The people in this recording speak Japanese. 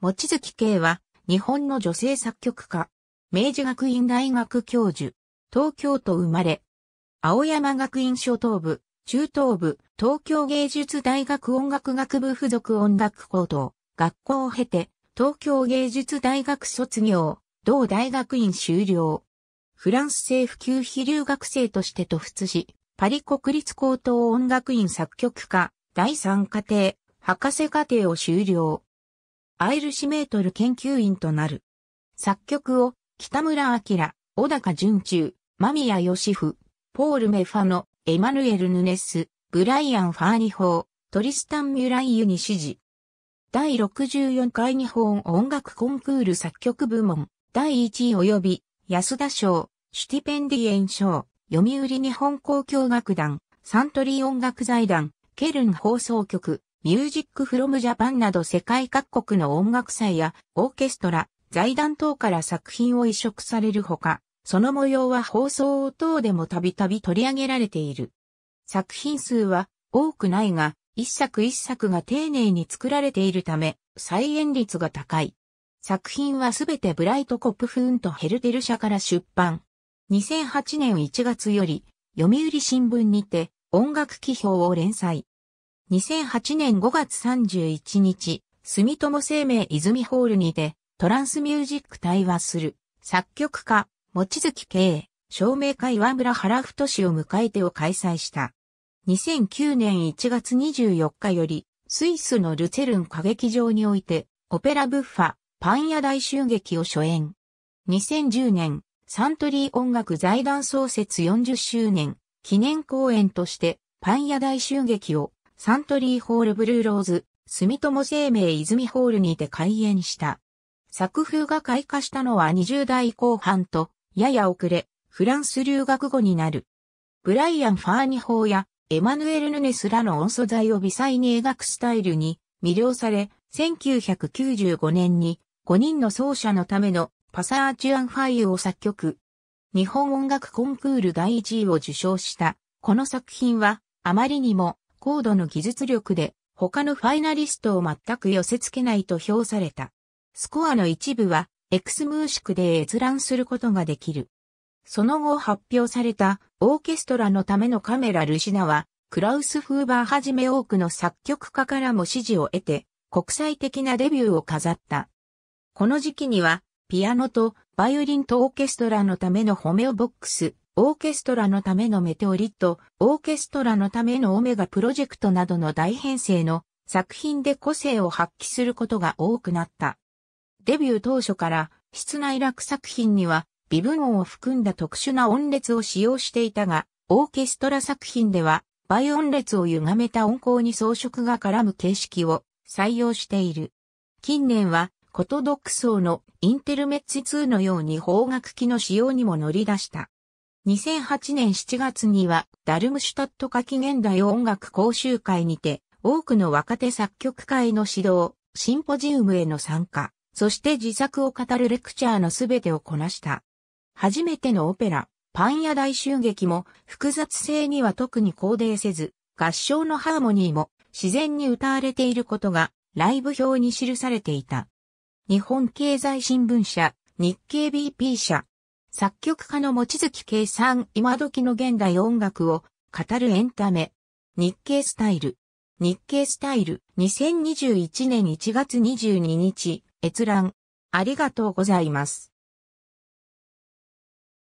望月慶は、日本の女性作曲家。明治学院大学教授。東京都生まれ。青山学院初等部、中等部、東京芸術大学音楽学部附属音楽高等、学校を経て、東京芸術大学卒業、同大学院修了。フランス政府級非留学生として突出し、パリ国立高等音楽院作曲家、第三課程、博士課程を修了。アイルシメートル研究員となる。作曲を北村明、小高淳中、間宮義夫、ポール・メファノ、エマヌエル・ヌネス、ブライアン・ファーニホー、トリスタン・ミュライユに指示。第64回日本音楽コンクール作曲部門、第1位及び安田賞、シュティペンディエン賞、読売日本交響楽団、サントリー音楽財団、ケルン放送局、ミュージックフロムジャパンなど世界各国の音楽祭やオーケストラ、財団等から作品を移植されるほか、その模様は放送等でもたびたび取り上げられている。作品数は多くないが、一作一作が丁寧に作られているため、再演率が高い。作品はすべてブライトコップフーンとヘルテル社から出版。2008年1月より、読売新聞にて音楽記表を連載。2008年5月31日、住友生命泉ホールにて、トランスミュージック対話する、作曲家、持月慶、照明会岩村原太氏を迎えてを開催した。2009年1月24日より、スイスのルツェルン歌劇場において、オペラブッファ、パン屋大襲撃を初演。2010年、サントリー音楽財団創設40周年、記念公演として、パン屋大襲撃をサントリーホールブルーローズ、住友生命泉ホールにて開演した。作風が開花したのは20代後半と、やや遅れ、フランス留学後になる。ブライアン・ファーニ法やエマヌエル・ヌネスらの音素材を微細に描くスタイルに魅了され、1995年に5人の奏者のためのパサーチュアンファイユを作曲。日本音楽コンクール第1位を受賞した。この作品はあまりにも高度の技術力で他のファイナリストを全く寄せ付けないと評された。スコアの一部は X ムーシクで閲覧することができる。その後発表されたオーケストラのためのカメラルシナは、クラウス・フーバーはじめ多くの作曲家からも支持を得て、国際的なデビューを飾った。この時期には、ピアノとバイオリンとオーケストラのためのホメオボックス、オーケストラのためのメテオリット、オーケストラのためのオメガプロジェクトなどの大編成の作品で個性を発揮することが多くなった。デビュー当初から室内楽作品には微分音を含んだ特殊な音列を使用していたが、オーケストラ作品では倍音列を歪めた音高に装飾が絡む形式を採用している。近年はコトドック層のインテルメッツ2のように方角機の使用にも乗り出した。2008年7月には、ダルムシュタット夏季現代音楽講習会にて、多くの若手作曲会の指導、シンポジウムへの参加、そして自作を語るレクチャーのすべてをこなした。初めてのオペラ、パン屋大襲撃も複雑性には特に肯定せず、合唱のハーモニーも自然に歌われていることがライブ表に記されていた。日本経済新聞社、日経 BP 社、作曲家の望月圭さん今時の現代音楽を語るエンタメ。日経スタイル。日経スタイル2021年1月22日閲覧。ありがとうございます。